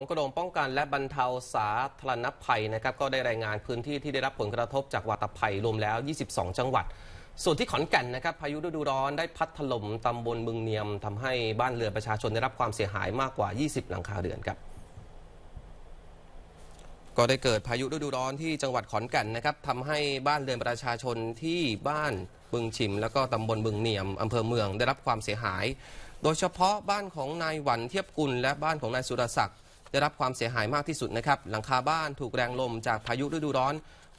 กระดมป้องกันและบรรเทาสาธารณภัยนะครับ ก็ได้รายงานพื้นที่ที่ได้รับผลกระทบจากวาตภัยรวมแล้ว 22 จังหวัด ส่วนที่ขอนแก่นนะครับพายุฤดูร้อนได้พัดถล่มตำบลบึงเนียมทำให้บ้านเรือนประชาชนได้รับความเสียหายมากกว่า 20 หลังคาเรือนครับ ก็ได้เกิดพายุฤดูร้อนที่จังหวัดขอนแก่นนะครับทำให้บ้านเรือนประชาชนที่บ้านบึงชิม แล้วก็ตำบลบึงเนียมอำเภอเมืองได้รับความเสียหาย โดยเฉพาะบ้านของนายหวันเทียบกุล และบ้านของนายสุรศักดิ์ได้รับความเสียหายมากที่สุดนะครับ หลังคาบ้านถูกแรงลมจากพายุฤดูร้อน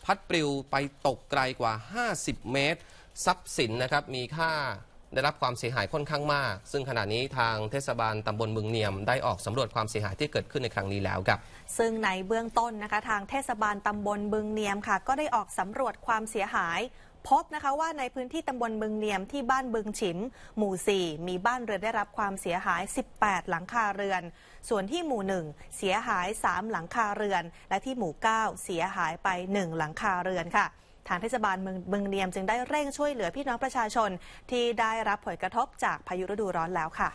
พัดปลิวไปตกไกลกว่า 50 เมตร ทรัพย์สินนะครับ มีค่าได้รับความเสียหายค่อนข้างมาก ซึ่งขณะนี้ทางเทศบาลตำบลเมืองเนียมได้ออกสำรวจความเสียหายที่เกิดขึ้นในครั้งนี้แล้วครับซึ่งในเบื้องต้นนะคะทางเทศบาลตำบลมึงเนียมค่ะ ก็ได้ออกสำรวจความเสียหาย พบนะคะว่าในพื้นที่ตำบลมึงเนียมที่บ้านบึงฉิม หมู่ 4 มีบ้านเรือนได้รับความเสียหาย 18 หลังคาเรือน ส่วนที่หมู่ 1 เสียหาย 3 หลังคาเรือน และที่หมู่ 9 เสียหายไป 1 หลังคาเรือนค่ะทางเทศบาลเมืองเมืองเนียมจึงได้เร่งช่วยเหลือพี่น้องประชาชน ที่ได้รับผลกระทบจากพายุฤดูร้อนแล้วค่ะ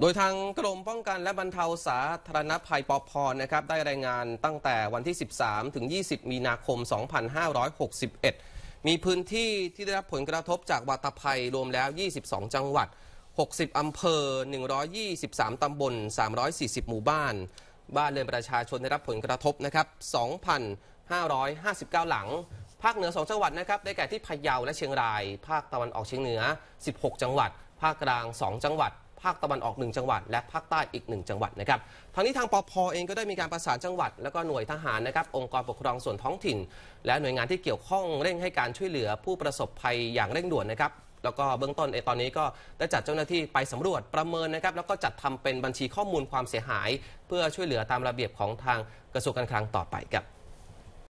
โดยทางกรมป้องกันและบรรเทาสาธารณภัยปพนะครับได้รายงานตั้งแต่วันที่ 13 ถึง 20 มีนาคม 2561 มีพื้นที่ที่ได้รับผลกระทบจากวัตภัยรวมแล้ว 22 จังหวัด 60 อำเภอ 123 ตำบล 340 หมู่บ้าน บ้านเรือนประชาชนได้รับผลกระทบนะครับ 2,559 หลังภาคเหนือ 2 จังหวัดนะครับได้แก่ที่พะเยาและเชียงราย ภาคตะวันออกเฉียงเหนือ 16 จังหวัด ภาคกลาง 2 จังหวัด ภาคตะวันออก 1 จังหวัด และภาคใต้อีก 1 จังหวัดนะครับทางนี้ทางปอพอเองก็ได้มีการประสานจังหวัดแล้วก็หน่วยทหารนะครับองค์กรปกครองส่วนท้องถิ่น และหน่วยงานที่เกี่ยวข้องเร่งให้การช่วยเหลือผู้ประสบภัยอย่างเร่งด่วนนะครับแล้วก็เบื้องต้นตอนนี้ก็ได้จัดเจ้าหน้าที่ไปสำรวจประเมินนะครับแล้วก็จัดทำเป็นบัญชีข้อมูลความเสียหายเพื่อช่วยเหลือตามระเบียบของทางกระทรวงการคลังต่อไปครับ